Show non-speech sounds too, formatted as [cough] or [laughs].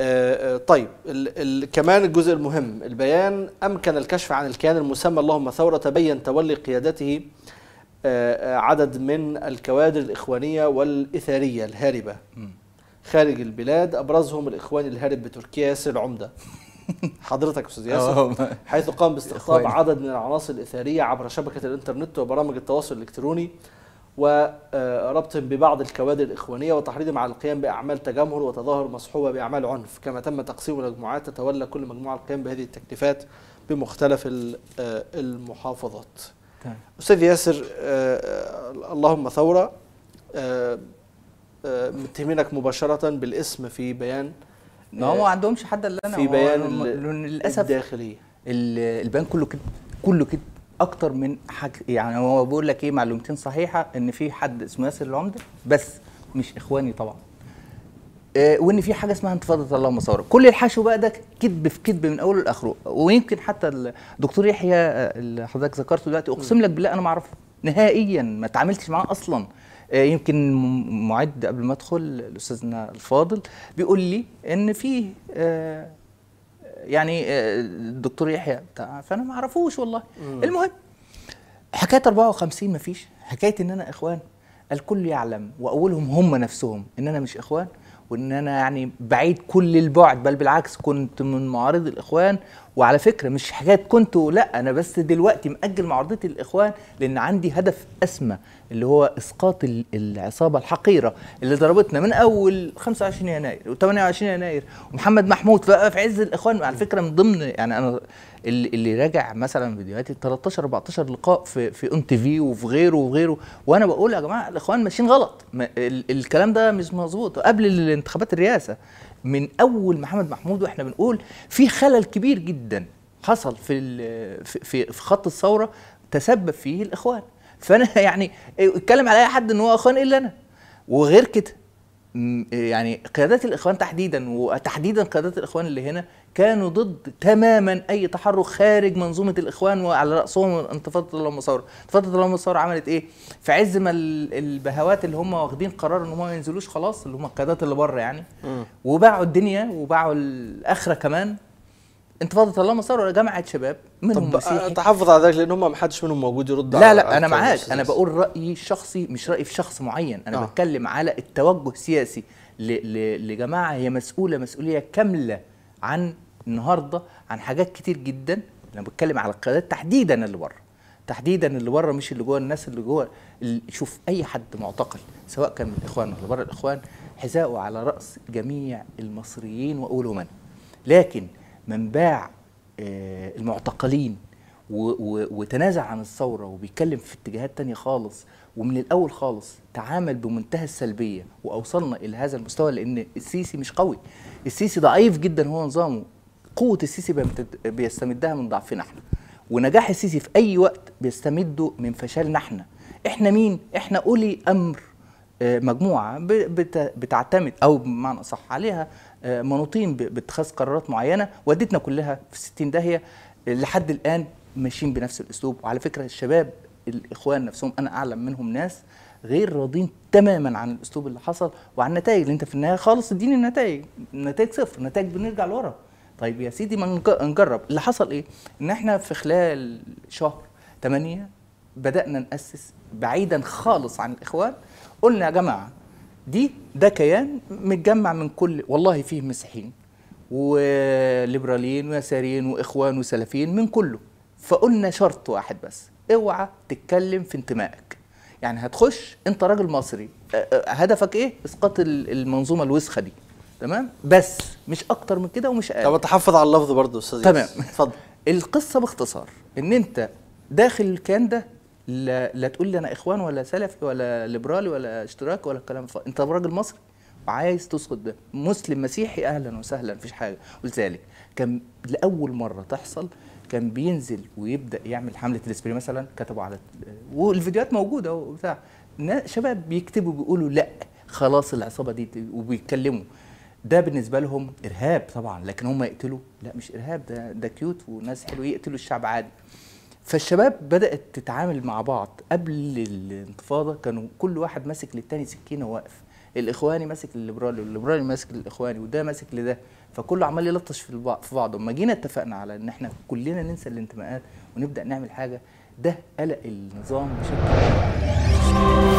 آه، آه، طيب ال ال كمان الجزء المهم البيان أمكن الكشف عن الكيان المسمى اللهم ثورة تبين تولي قيادته آه، عدد من الكوادر الإخوانية والإثارية الهاربة خارج البلاد أبرزهم الإخوان الهارب بتركيا ياسر العمدة [laughs] حضرتك استاذ ياسر حيث قام باستقطاب عدد من العناصر الاثاريه عبر شبكه الانترنت وبرامج التواصل الالكتروني وربطهم ببعض الكوادر الإخوانية وتحريضهم على القيام بأعمال تجمهر وتظاهر مصحوبة بأعمال عنف كما تم تقسيم المجموعات تتولى كل مجموعة القيام بهذه التكليفات بمختلف آه، المحافظات طيب. أستاذ ياسر آه، آه، اللهم ثورة متهمينك مباشرة بالاسم في بيان ما هو ما عندهمش حد اللي أنا في بيان للأسف الداخلية البيان كله كده كله كده اكتر من حاجه يعني هو بقول لك ايه معلومتين صحيحه ان في حد اسمه ياسر العمده بس مش اخواني طبعا آه، وان في حاجه اسمها انتفاضه الله مصاري كل الحشو بقى ده كذب في كذب من اوله لاخره ويمكن حتى الدكتور يحيى آه، اللي حضرتك ذكرته دلوقتي اقسم لك بالله انا ما اعرفه نهائيا ما تعاملتش معاه اصلا آه، يمكن معد قبل ما ادخل استاذنا الفاضل بيقول لي ان في يعني آه، الدكتور يحيى بتاع فانا ما اعرفوش والله مم. المهم حكايه 54 ما فيش حكايه ان انا اخوان الكل يعلم واولهم هم نفسهم ان انا مش اخوان وان انا يعني بعيد كل البعد بل بالعكس كنت من معارض الاخوان وعلى فكره مش حكايه كنت لا انا بس دلوقتي ماجل معارضتي للاخوان لان عندي هدف اسمى اللي هو اسقاط العصابه الحقيره اللي ضربتنا من اول 25 يناير و28 يناير ومحمد محمود بقى في عز الاخوان على فكره من ضمن يعني انا اللي, اللي راجع مثلا فيديوهاتي 13 14 لقاء في في ان تي في وفي غيره وغيره وانا بقول يا جماعه الاخوان ماشيين غلط الكلام ده مش مظبوط قبل انتخابات الرئاسه من اول محمد محمود واحنا بنقول في خلل كبير جدا حصل في في خط الثوره تسبب فيه الاخوان فانا [laughs] يعني اتكلم على اي حد ان هو اخوان الا انا وغير كده يعني قيادات الاخوان تحديدا وتحديدا قيادات الاخوان اللي هنا كانوا ضد تماما اي تحرك خارج منظومه الاخوان وعلى راسهم انتفاضه اللهم ثوره، انتفاضه اللهم ثوره عملت ايه؟ في عز ما البهوات اللي هم واخدين قرار ان هم ما ينزلوش خلاص اللي هم القيادات اللي بره يعني وباعوا الدنيا وباعوا الاخره كمان انتفاضه الله مسار ولا جماعه شباب منهم طب آه، مسيحي تحفظ على ذلك لان هم ما حدش منهم موجود يرد لا لا انا معاك انا بقول رايي الشخصي مش رايي في شخص معين انا آه. بتكلم على التوجه السياسي لجماعه هي مسؤوله مسؤوليه كامله عن النهارده عن حاجات كتير جدا انا بتكلم على القيادات تحديدا اللي بره تحديدا اللي بره مش اللي جوه الناس اللي جوه شوف اي حد معتقل سواء كان من الاخوان ولا بره الاخوان حذاؤه على راس جميع المصريين واولو من لكن من باع آه، المعتقلين وتنازع عن الثورة وبيتكلم في اتجاهات تانية خالص ومن الأول خالص تعامل بمنتهى السلبية وأوصلنا إلى هذا المستوى لأن السيسي مش قوي السيسي ضعيف جدا هو نظامه قوة السيسي بيستمدها من ضعفنا احنا ونجاح السيسي في أي وقت بيستمده من فشلنا احنا احنا مين؟ احنا أولي أمر آه، مجموعه بتعتمد او بمعنى اصح عليها آه، منوطين باتخاذ قرارات معينه ودتنا كلها في 60 داهيه لحد الان ماشيين بنفس الاسلوب وعلى فكره الشباب الاخوان نفسهم انا اعلم منهم ناس غير راضين تماما عن الاسلوب اللي حصل وعن النتائج اللي انت في النهايه خالص اديني النتائج النتائج صفر النتائج بنرجع لورا طيب يا سيدي ما نجرب اللي حصل ايه ان احنا في خلال شهر 8 بدانا ناسس بعيدا خالص عن الاخوان قلنا يا جماعه دي ده كيان متجمع من كل والله فيه مسيحيين وليبراليين ويساريين واخوان وسلفيين من كله فقلنا شرط واحد بس اوعى تتكلم في انتمائك يعني هتخش انت راجل مصري أه، أه، هدفك ايه اسقاط المنظومه الوسخه دي تمام بس مش اكتر من كده ومش اقل طب تحفظ على اللفظ برضه استاذ تمام اتفضل القصه باختصار ان انت داخل الكيان ده لا, لا تقول لي انا اخوان ولا سلفي ولا ليبرالي ولا اشتراك ولا الكلام ف... انت راجل مصري وعايز تسقط ده مسلم مسيحي اهلا وسهلا مفيش حاجه ولذلك كان لاول مره تحصل كان بينزل ويبدا يعمل حمله الاسبري مثلا كتبوا على والفيديوهات موجوده وبتاع شباب بيكتبوا بيقولوا لا خلاص العصابه دي وبيتكلموا ده بالنسبه لهم ارهاب طبعا لكن هم يقتلوا لا مش ارهاب ده ده كيوت وناس حلوه يقتلوا الشعب عادي فالشباب بدات تتعامل مع بعض قبل الانتفاضه كانوا كل واحد ماسك للتاني سكينه واقف الاخواني ماسك الليبرالي والليبرالي ماسك الاخواني وده ماسك لده فكله عمال يلطش في بعض في بعض اما جينا اتفقنا على ان احنا كلنا ننسى الانتماءات ونبدا نعمل حاجه ده قلق النظام بشكل